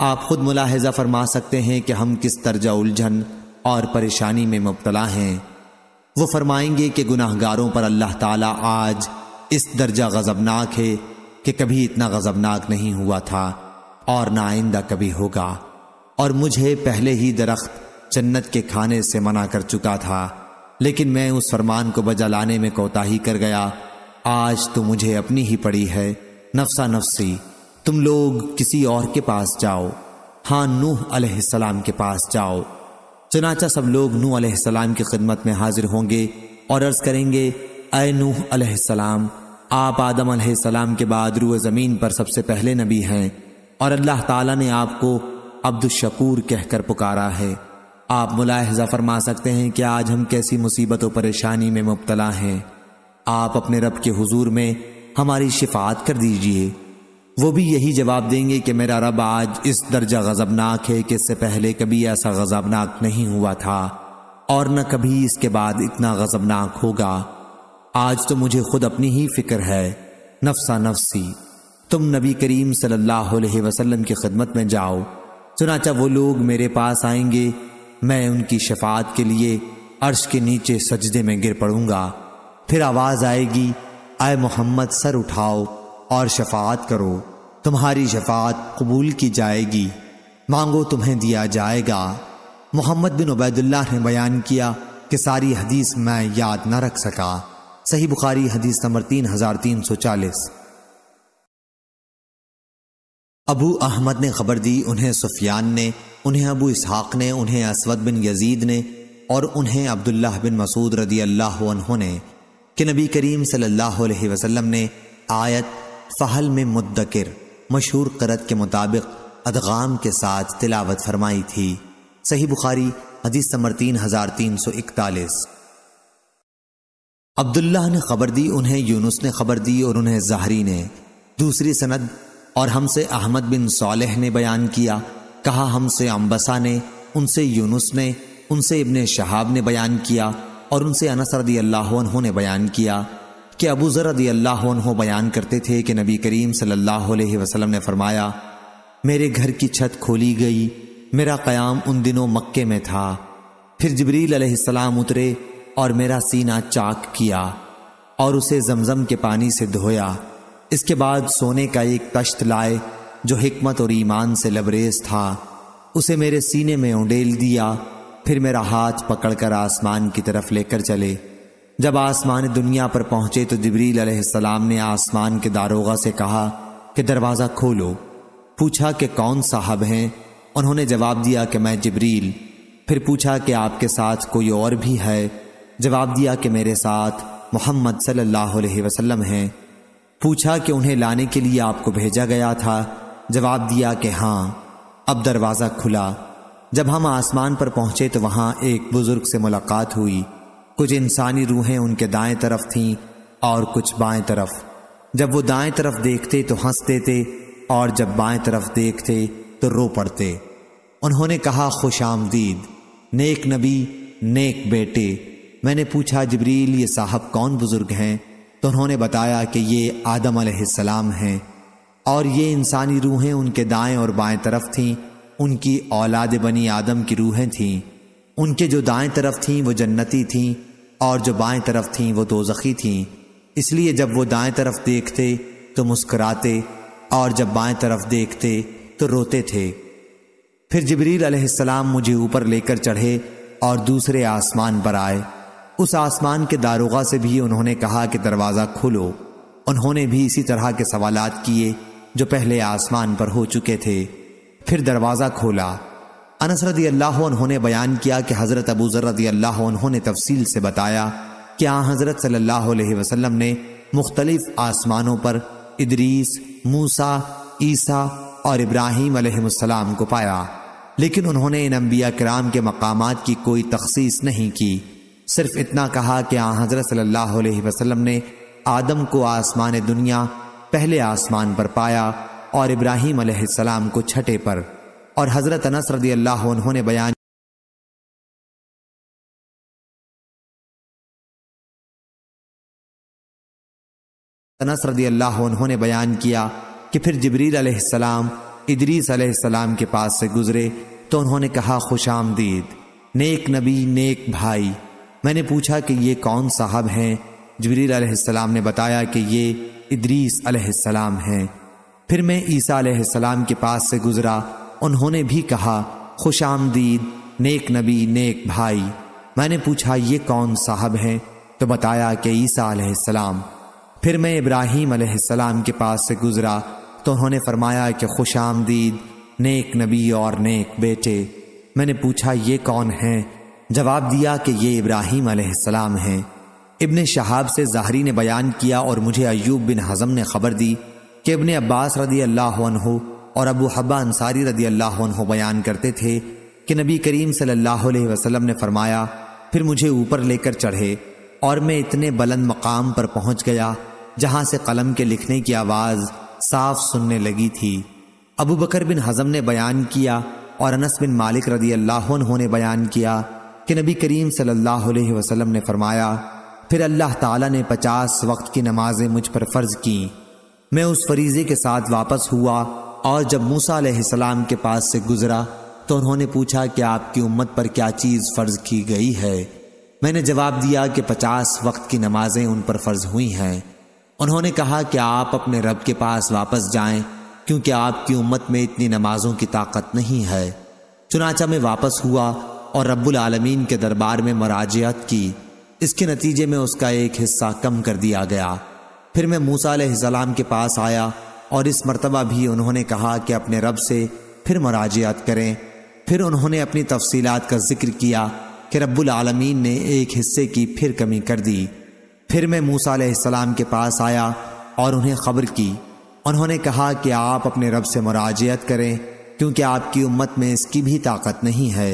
आप खुद मुलाहजा फरमा सकते हैं कि हम किस तर्जा उलझन और परेशानी में मुबतला हैं वो फरमाएंगे कि गुनाहगारों पर अल्लाह ताला आज इस दर्जा गजबनाक है कि कभी इतना गजबनाक नहीं हुआ था और ना आइंदा कभी होगा और मुझे पहले ही दरख्त जन्नत के खाने से मना कर चुका था लेकिन मैं उस फरमान को बजा लाने में कोताही कर गया आज तो मुझे अपनी ही पड़ी है नफसा नफसी तुम लोग किसी और के पास जाओ हाँ नूह अलैहिस्सलाम के पास जाओ चनाचा सब लोग नूह अलैहिस्सलाम की खिदमत में हाजिर होंगे और अर्ज करेंगे अय नूह अलैहिस्सलाम आप आदम अलैहिस्सलाम के बाद रूह ज़मीन पर सबसे पहले नबी हैं और अल्लाह ताला ने आपको अब्दुलशकूर कहकर पुकारा है आप मुलाहजा फरमा सकते हैं कि आज हम कैसी मुसीबत और परेशानी में मुबतला हैं आप अपने रब के हुजूर में हमारी शिफात कर दीजिए वो भी यही जवाब देंगे कि मेरा रब आज इस दर्जा गजबनाक है कि इससे पहले कभी ऐसा गजबनाक नहीं हुआ था और न कभी इसके बाद इतना गजबनाक होगा आज तो मुझे खुद अपनी ही फिक्र है नफसा नफसी तुम नबी करीम सल्लल्लाहु अलैहि वसल्लम की खिदमत में जाओ चुनाचा वो लोग मेरे पास आएंगे मैं उनकी शफात के लिए अर्श के नीचे सजदे में गिर पड़ूंगा फिर आवाज़ आएगी आए मोहम्मद सर उठाओ और शफात करो तुम्हारी शफात कबूल की जाएगी मांगो तुम्हें दिया जाएगा मोहम्मद बिन उबैदुल्लाह ने बयान किया कि सारी हदीस मैं याद न रख सका सही बुखारी हदीस नंबर तीन हजार तीन सौ चालीस अबू अहमद ने खबर दी उन्हें सुफियान ने उन्हें अबू इसहाक ने उन्हें असवद बिन यजीद ने और उन्हें अब्दुल्लाह बिन मसूद रदी अल्लाह ने कि नबी करीम सल्लल्लाहु अलैहि वसल्लम ने आयत फ़हल में मुद्दकिर मशहूर करत के मुताबिक अदगाम के साथ तिलावत फरमाई थी सही बुखारी हदीस नंबर तीन हजार तीन सौ इकतालीस अब्दुल्ला ने खबर दी उन्हें यूनुस ने खबर दी और उन्हें जहरी ने दूसरी सनद और हमसे अहमद बिन सोलह ने बयान किया कहा हमसे अम्बसा ने उनसे यूनुस ने उनसे इबन शहाब ने बयान किया और उनसे अनस रदी अल्लाह ने बयान किया कि अबू ज़र रदी अल्लाह बयान करते थे कि नबी करीम सल्लल्लाहु अलैहि वसल्लम ने फरमाया मेरे घर की छत खोली गई मेरा क्याम उन दिनों मक्के में था फिर जबरील अलैहिस्सलाम उतरे और मेरा सीना चाक किया और उसे जमजम के पानी से धोया इसके बाद सोने का एक तश्त लाए जो हिकमत और ईमान से लबरेज था उसे मेरे सीने में उंडेल दिया फिर मेरा हाथ पकड़कर आसमान की तरफ लेकर चले जब आसमान दुनिया पर पहुंचे तो जबरील अलैहिस्सलाम ने आसमान के दारोगा से कहा कि दरवाज़ा खोलो पूछा कि कौन साहब हैं उन्होंने जवाब दिया कि मैं जबरील फिर पूछा कि आपके साथ कोई और भी है जवाब दिया कि मेरे साथ मोहम्मद सल्लल्लाहु अलैहि वसल्लम हैं पूछा कि उन्हें लाने के लिए आपको भेजा गया था जवाब दिया कि हाँ अब दरवाज़ा खुला जब हम आसमान पर पहुंचे तो वहां एक बुजुर्ग से मुलाकात हुई कुछ इंसानी रूहें उनके दाएं तरफ थीं और कुछ बाएं तरफ जब वो दाएं तरफ देखते तो हंस देते और जब बाएं तरफ देखते तो रो पड़ते उन्होंने कहा खुश आमदीद नेक नबी नेक बेटे मैंने पूछा जबरील ये साहब कौन बुजुर्ग हैं तो उन्होंने बताया कि ये आदम सलाम हैं और ये इंसानी रूहें उनके दाएं और बाएं तरफ थीं उनकी औलाद बनी आदम की रूहें थीं उनके जो दाएं तरफ थीं वो जन्नती थीं और जो बाएं तरफ थीं वो दोजखी थीं इसलिए जब वो दाएं तरफ देखते तो मुस्कराते और जब बाएं तरफ देखते तो रोते थे फिर जबरील अलैहिस्सलाम मुझे ऊपर लेकर चढ़े और दूसरे आसमान पर आए उस आसमान के दारोगा से भी उन्होंने कहा कि दरवाज़ा खोलो उन्होंने भी इसी तरह के सवालात किए जो पहले आसमान पर हो चुके थे फिर दरवाज़ा खोला अनस रदी अल्लाह उन्होंने बयान किया कि हज़रत अबू जर रदी अल्लाह उन्होंने तफसील से बताया कि आ हज़रत सल्लल्लाहु ने मुख्तलिफ आसमानों पर इदरीस मूसा ईसा और इब्राहिम अलैहिस्सलाम को पाया लेकिन उन्होंने इन अम्बिया कराम के मकाम की कोई तखसीस नहीं की सिर्फ इतना कहा कि आ हज़रत सल्लल्लाहु वसलम ने आदम को आसमान दुनिया पहले आसमान पर पाया और इब्राहिम अलैहिस्सलाम को छठे पर और हज़रत अनस रदी अल्लाह उन्होंने बयान अनस उन्होंने बयान किया कि फिर जबरीलम अलैहिस्सलाम इदरीस अलैहिस्सलाम के पास से गुजरे तो उन्होंने कहा खुश आमदीद नेक नबी नेक भाई मैंने पूछा कि ये कौन साहब हैं जबरीलम अलैहिस्सलाम ने बताया कि ये इदरीस अलैहिस्सलाम हैं फिर मैं ईसा सलाम के पास से गुजरा उन्होंने भी कहा खुश आमदीद नेक नबी नेक भाई मैंने पूछा ये कौन साहब हैं तो बताया कि ईसा सलाम फिर मैं इब्राहिम सलाम के पास से गुजरा तो उन्होंने फरमाया कि खुश आमदीद नेक नबी और नेक बेटे मैंने पूछा ये कौन हैं जवाब दिया कि ये इब्राहिम सलाम हैं इब्ने शहाब से जहरी ने बयान किया और मुझे अयूब बिन हज़म ने खबर दी कि इबन अब्बास रदी अल्लाह और अबू हब्बा अंसारी रदी अल्लाह बयान करते थे कि नबी करीम सल्लल्लाहु अलैहि वसल्लम ने फरमाया फिर मुझे ऊपर लेकर चढ़े और मैं इतने बुलंद मकाम पर पहुंच गया जहां से कलम के लिखने की आवाज़ साफ सुनने लगी थी अबू बकर बिन हजम ने बयान किया और अनस बिन मालिक रदी अल्लाह ने बयान किया कि नबी करीम सल्लल्लाहु अलैहि वसल्लम ने फरमाया फिर अल्लाह ताला ने पचास वक्त की नमाजें मुझ पर फर्ज कीं मैं उस फरीजे के साथ वापस हुआ और जब मूसा सलाम के पास से गुजरा तो उन्होंने पूछा कि आपकी उम्मत पर क्या चीज़ फ़र्ज की गई है मैंने जवाब दिया कि पचास वक्त की नमाजें उन पर फ़र्ज हुई हैं उन्होंने कहा कि आप अपने रब के पास वापस जाएं क्योंकि आपकी उम्मत में इतनी नमाजों की ताकत नहीं है चुनाचा में वापस हुआ और रब्बुल आलमीन के दरबार में मराजियात की इसके नतीजे में उसका एक हिस्सा कम कर दिया गया फिर मैं मूसा सलाम के पास आया और इस मरतबा भी उन्होंने कहा कि अपने रब से फिर मराजियात करें फिर उन्होंने अपनी तफसीलात का जिक्र किया कि रब्बुल ने एक हिस्से की फिर कमी कर दी फिर मैं मूसा के पास आया और उन्हें खबर की उन्होंने कहा कि आप अपने रब से मराजियत करें क्योंकि आपकी उम्मत में इसकी भी ताकत नहीं है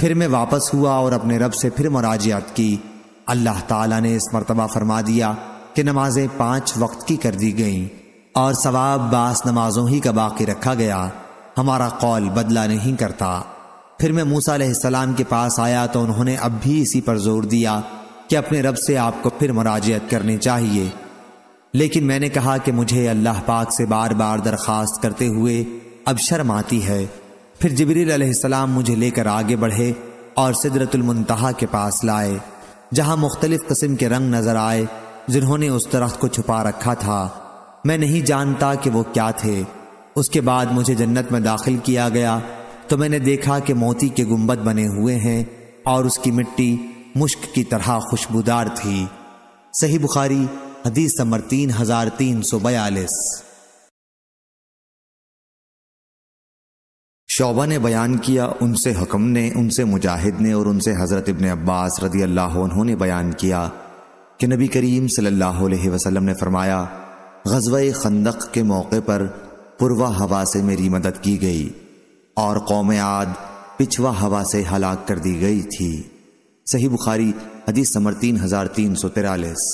फिर मैं वापस हुआ और अपने रब से फिर मराजियात की अल्लाह ताला ने इस मरतबा फरमा दिया कि नमाजें पांच वक्त की कर दी गईं और सवाब बास नमाजों ही का बाकी रखा गया हमारा कौल बदला नहीं करता फिर मैं मूसा सलाम के पास आया तो उन्होंने अब भी इसी पर जोर दिया कि अपने रब से आपको फिर मुराजियत करनी चाहिए लेकिन मैंने कहा कि मुझे अल्लाह पाक से बार बार दरख्वास्त करते हुए अब शर्म आती है फिर जबरीसलाम मुझे लेकर आगे बढ़े और सिदरतुलमतहा के पास लाए जहाँ मुख्तलिफ़ कस्म के रंग नज़र आए जिन्होंने उस दरख्त को छुपा रखा था मैं नहीं जानता कि वो क्या थे उसके बाद मुझे जन्नत में दाखिल किया गया तो मैंने देखा कि मोती के गुंबद बने हुए हैं और उसकी मिट्टी मुश्क की तरह खुशबूदार थी सही बुखारी हदीस नंबर तीन हजार तीन सौ बयालीस शोबा ने बयान किया उनसे हकम ने उनसे मुजाहिद ने और उनसे हज़रत इबन अब्बास रदी अल्लाह उन्होंने बयान किया कि नबी करीम सल्लल्लाहु अलैहि वसल्लम ने फरमाया गजव खंदक के मौके पर पुरवा हवा से मेरी मदद की गई और कौम आद पिछवा हवा से हलाक कर दी गई थी सही बुखारी हदीस समर तीन हजार तीन सौ तिरालीस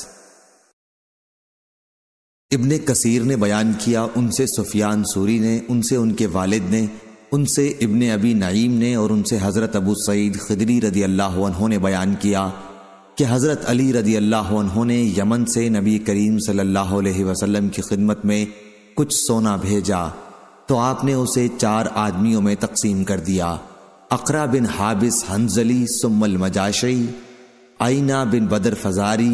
इबन कसीर ने बयान किया उनसे सुफियान सूरी ने उनसे उनके वालिद ने उनसे इबन अबी नईम ने और उनसे हज़रत अबू सईद खदरी रदी अल्लाह ने बयान किया कि हज़रत अली रदी अल्लाह ने यमन से नबी करीम सल्लल्लाहु अलैहि वसल्लम की खिदमत में कुछ सोना भेजा तो आपने उसे चार आदमियों में तकसीम कर दिया अकरा बिन हाबिस हंजली सुमल मजाशई आइना बिन बदर फजारी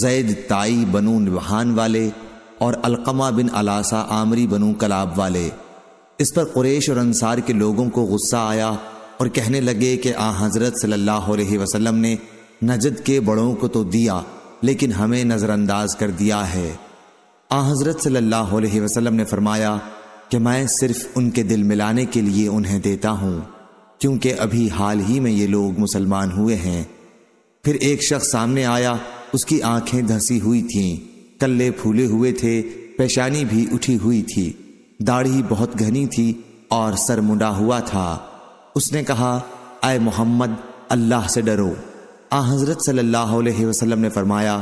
जैद ताई बनू नहान वाले और अलकमा बिन अलासा आमरी बनू कलाब वाले इस पर कुरेश और अंसार के लोगों को गुस्सा आया और कहने लगे कि आ हज़रत सल्लल्लाहु अलैहि वसल्लम ने नजद के बड़ों को तो दिया लेकिन हमें नज़रअंदाज कर दिया है आ हज़रत सल्लल्लाहु अलैहि वसल्लम ने फरमाया कि मैं सिर्फ उनके दिल मिलाने के लिए उन्हें देता हूँ क्योंकि अभी हाल ही में ये लोग मुसलमान हुए हैं फिर एक शख्स सामने आया उसकी आंखें धसी हुई थीं कल्ले फूले हुए थे पेशानी भी उठी हुई थी दाढ़ी बहुत घनी थी और सर मुंडा हुआ था उसने कहा आए मोहम्मद अल्लाह से डरो आ हज़रत सल्लाम ने फरमाया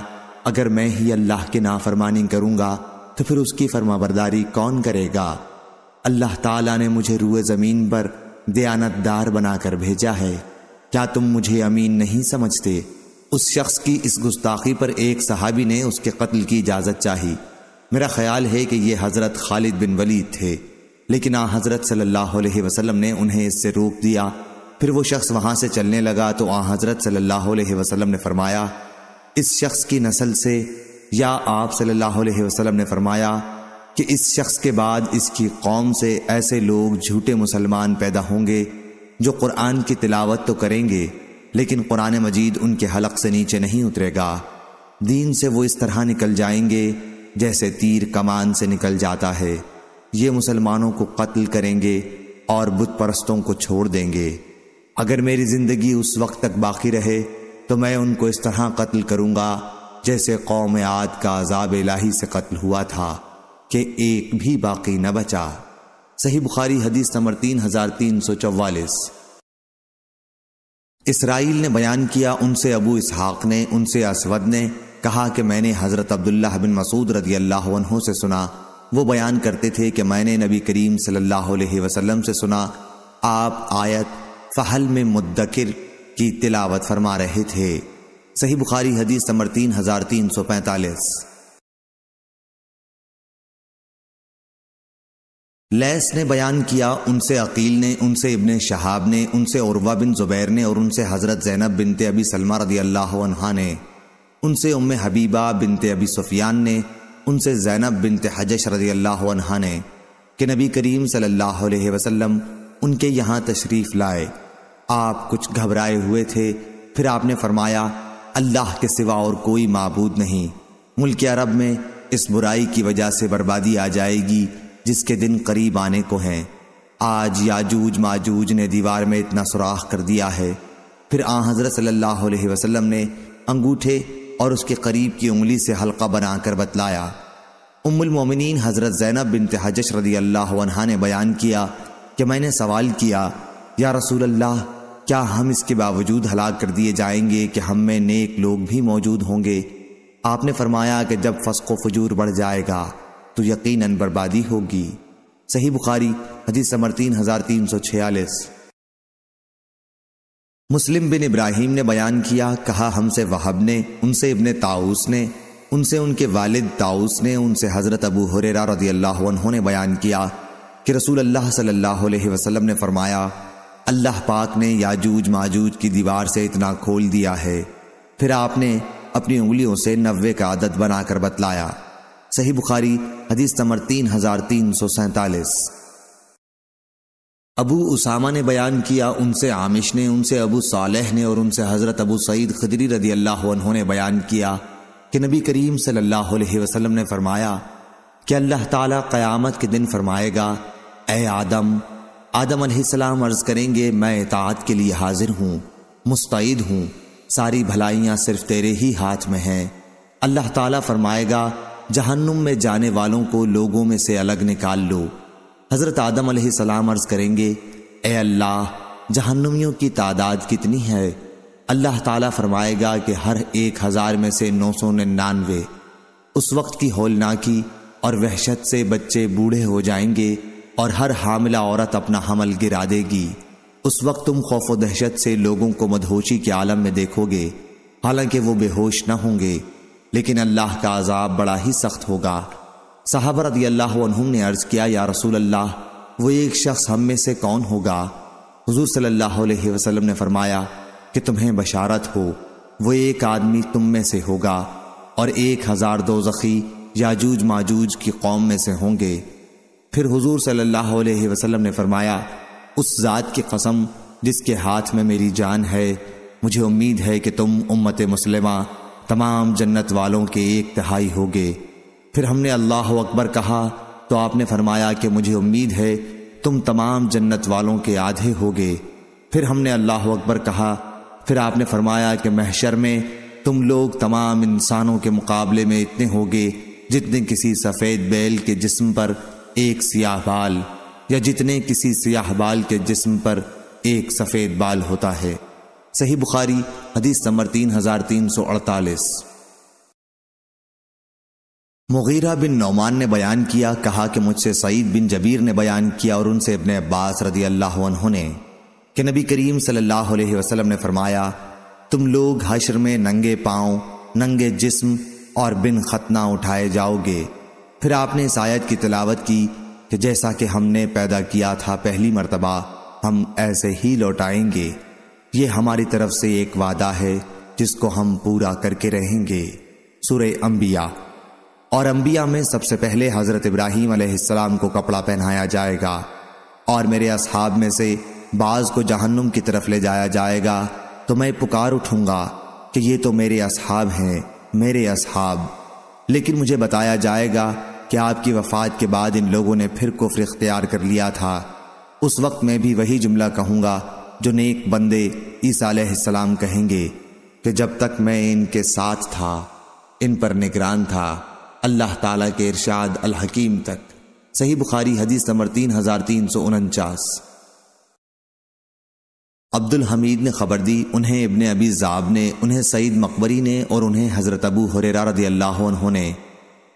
अगर मैं ही अल्लाह की नाफरमानी करूँगा तो फिर उसकी फर्माबरदारी कौन करेगा अल्लाह ताला ने मुझे रुए ज़मीन पर दयानतदार बनाकर भेजा है क्या तुम मुझे अमीन नहीं समझते उस शख्स की इस गुस्ताखी पर एक सहाबी ने उसके कत्ल की इजाज़त चाही मेरा ख्याल है कि ये हज़रत खालिद बिन वलीद थे लेकिन आ हज़रत सल्लाह वसलम ने उन्हें इससे रोक दिया फिर वो शख्स वहाँ से चलने लगा तो आ हज़रत सल्लाम ने फरमाया इस शख्स की नस्ल से या आप सल्लाम ने फरमाया कि इस शख्स के बाद इसकी कौम से ऐसे लोग झूठे मुसलमान पैदा होंगे जो कुरान की तिलावत तो करेंगे लेकिन कुरान मजीद उनके हलक से नीचे नहीं उतरेगा दीन से वो इस तरह निकल जाएंगे जैसे तीर कमान से निकल जाता है ये मुसलमानों को कत्ल करेंगे और बुत परस्तों को छोड़ देंगे अगर मेरी जिंदगी उस वक्त तक बाकी रहे तो मैं उनको इस तरह कत्ल करूंगा जैसे कौम आद का अजाब इलाही से कत्ल हुआ था कि एक भी बाकी न बचा सही बुखारी हदीस नंबर तीन हजार तीन सौ चौवालिस इसराइल ने बयान किया उनसे अबू इसहाक ने उनसे असवद ने कहा कि मैंने हज़रत अब्दुल्ला बिन मसूद रदी अल्लाह से सुना वो बयान करते थे कि मैंने नबी करीम सल्लल्लाहु अलैहि वसल्लम से सुना आप आयत फ़हल में मुद्दकिर की तिलावत फरमा रहे थे सही बुखारी हदीस नंबर तीन हजार तीन सौ पैंतालीस लैस ने बयान किया उनसे अकील ने उनसे इबन शहाब ने उनसे उर्वा बिन जुबैर ने और उनसे हज़रत जैनब बिनते अबी सलमा रदी अल्लाह ने उनसे उम हबीबा बिनते अबी सुफियान ने उनसे जैनब बिनते हजश रदी अल्लाह ने कि नबी करीम सल्लल्लाहु अलैहि वसल्लम उनके यहाँ तशरीफ़ लाए आप कुछ घबराए हुए थे फिर आपने फरमाया अल्लाह के सिवा और कोई मबूद नहीं मुल्क अरब में इस बुराई की वजह से बर्बादी आ जाएगी जिसके दिन करीब आने को हैं आज याजूज माजूज ने दीवार में इतना सुराख कर दिया है फिर आ हज़रत सल्लल्लाहु अलैहि वसल्लम ने अंगूठे और उसके करीब की उंगली से हल्का बनाकर बतलाया उम्मुलमोमिन हज़रत ज़ैनब बिन तहजश रदी अल्लाह ने बयान किया कि मैंने सवाल किया या रसूल अल्लाह क्या हम इसके बावजूद हलाक कर दिए जाएंगे कि हम में नेक लोग भी मौजूद होंगे आपने फरमाया कि जब फसको फजूर बढ़ जाएगा तो यकीनन बर्बादी होगी सही बुखारी हजी समर तीन हजार तीन सौ छियालीस मुस्लिम बिन इब्राहिम ने बयान किया कहा हमसे वहब ने उनसे इबन ताउस ने उनसे उनके वालिद ताउस ने उनसे हज़रत अबू हुरेरा रदी अल्लाह ने बयान किया कि रसूल अल्लाह सल्लल्लाहु अलैहि वसल्लम ने फरमाया अल्लाह पाक ने याजूज माजूज की दीवार से इतना खोल दिया है फिर आपने अपनी उंगलियों से नब्बे का आदत बनाकर बतलाया सही बुखारी हदीस नंबर तीन हजार तीन सौ सैतालीस अबू उसामा ने बयान किया उनसे आमिश ने उनसे अबू सालेह ने और उनसे हज़रत अबू सईद खदरी रदी अल्लाह उन्होंने बयान किया कि नबी करीम सल्लल्लाहु अलैहि वसल्लम ने फरमाया कि अल्लाह ताला क़यामत के दिन फरमाएगा ए आदम आदम सलाम अर्ज करेंगे मैं इतात के लिए हाजिर हूँ मुस्तैद हूँ सारी भलाइयाँ सिर्फ तेरे ही हाथ में हैं अल्लाह ताला फरमाएगा जहन्नुम में जाने वालों को लोगों में से अलग निकाल लो हज़रत आदम सलाम अर्ज करेंगे ए अल्लाह जहन्नुमियों की तादाद कितनी है अल्लाह ताला फरमाएगा कि हर एक हज़ार में से नौ सौ निन्यानवे उस वक्त की होलनाकी और वहशत से बच्चे बूढ़े हो जाएंगे और हर हामिला औरत अपना हमल गिरा देगी उस वक्त तुम खौफ व दहशत से लोगों को मदहोशी के आलम में देखोगे हालांकि वो बेहोश न होंगे लेकिन अल्लाह का अजाब बड़ा ही सख्त होगा साहबा रदी अल्लाह ने अर्ज किया या रसूल अल्लाह वो एक शख्स हम में से कौन होगा हजू सल्लल्लाहु अलैहि वसल्लम ने फरमाया कि तुम्हें बशारत हो वो एक आदमी तुम में से होगा और एक हज़ार दो जखी याजूज माजूज की कौम में से होंगे फिर हुजूर सल्लल्लाहु अलैहि वसल्लम ने फरमाया उस ज़ात की कसम जिसके हाथ में मेरी जान है मुझे उम्मीद है कि तुम उम्मत मुसलिमा तमाम जन्नत वालों के एक तिहाई होगे फिर हमने अल्लाह अकबर कहा तो आपने फरमाया कि मुझे उम्मीद है तुम तमाम जन्नत वालों के आधे होगे फिर हमने अल्लाह अकबर कहा फिर आपने फरमाया कि महशर में तुम लोग तमाम इंसानों के मुकाबले में इतने होगे जितने किसी सफ़ेद बैल के जिस्म पर एक सियाह बाल या जितने किसी सियाह बाल के जिस्म पर एक सफ़ेद बाल होता है सही बुखारी हदीस नंबर तीन हजार तीन सौ अड़तालीस मुगीरा बिन नौमान ने बयान किया कहा कि मुझसे सईद बिन जबीर ने बयान किया और उनसे अपने अब्बास रदी अल्लाह उन्होंने कि नबी करीम सल्लल्लाहु अलैहि वसल्लम ने फरमाया तुम लोग हशर में नंगे पांव, नंगे जिस्म और बिन खतना उठाए जाओगे फिर आपने इस आयत की तिलावत की कि जैसा कि हमने पैदा किया था पहली मरतबा हम ऐसे ही लौटाएंगे ये हमारी तरफ से एक वादा है जिसको हम पूरा करके रहेंगे सूर्य अम्बिया और अम्बिया में सबसे पहले हज़रत इब्राहिम अलैहिस्सलाम को कपड़ा पहनाया जाएगा और मेरे असहाब में से बाज को जहन्नुम की तरफ ले जाया जाएगा तो मैं पुकार उठूंगा कि ये तो मेरे असहाब हैं मेरे असहाब लेकिन मुझे बताया जाएगा कि आपकी वफात के बाद इन लोगों ने फिर कुफर इख्तियार कर लिया था उस वक्त मैं भी वही जुमला कहूँगा जो नेक बंदे ईसीम कहेंगे कि जब तक मैं इनके साथ था इन पर निगरान था अल्लाह ताला के इरशाद अल हकीम तक सही बुखारी हदीस नंबर तीन हजार तीन सौ उनचास अब्दुल हमीद ने खबर दी उन्हें इबन अबी जाब ने उन्हें सईद मकबरी ने और उन्हें हज़रत अबू हुरेरा रदी अल्लाह उन्होंने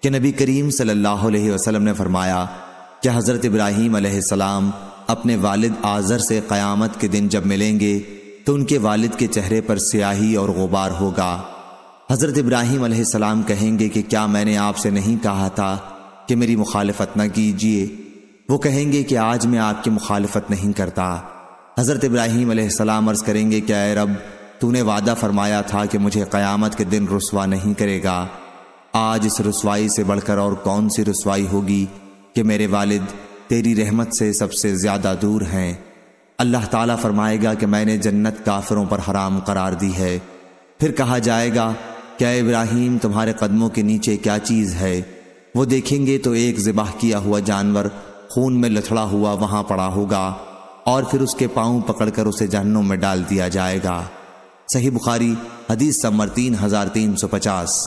कि नबी करीम सल्लल्लाहु अलैहि वसल्लम ने फरमाया कि हज़रत इब्राहिम सलाम अपने वालिद आज़र से क़यामत के दिन जब मिलेंगे तो उनके वालिद के चेहरे पर स्याही और गुबार होगा हज़रत इब्राहीम अलैहिस्सलाम कहेंगे कि क्या मैंने आपसे नहीं कहा था कि मेरी मुखालफत न कीजिए वो कहेंगे कि आज मैं आपकी मुखालफत नहीं करता हज़रत इब्राहिम अर्ज़ करेंगे कि रब तूने वादा फरमाया था कि मुझे क़यामत के दिन रसवा नहीं करेगा आज इस रसवाई से बढ़कर और कौन सी रसवाई होगी कि मेरे वालिद तेरी रहमत से सबसे ज़्यादा दूर हैं अल्लाह ताला फरमाएगा कि मैंने जन्नत काफिरों पर हराम करार दी है फिर कहा जाएगा क्या इब्राहिम तुम्हारे कदमों के नीचे क्या चीज़ है वो देखेंगे तो एक ज़िबाह किया हुआ जानवर खून में लथड़ा हुआ वहां पड़ा होगा और फिर उसके पांव पकड़कर उसे जहनों में डाल दिया जाएगा सही बुखारी हदीस सम्मर तीन हज़ार तीन सौ पचास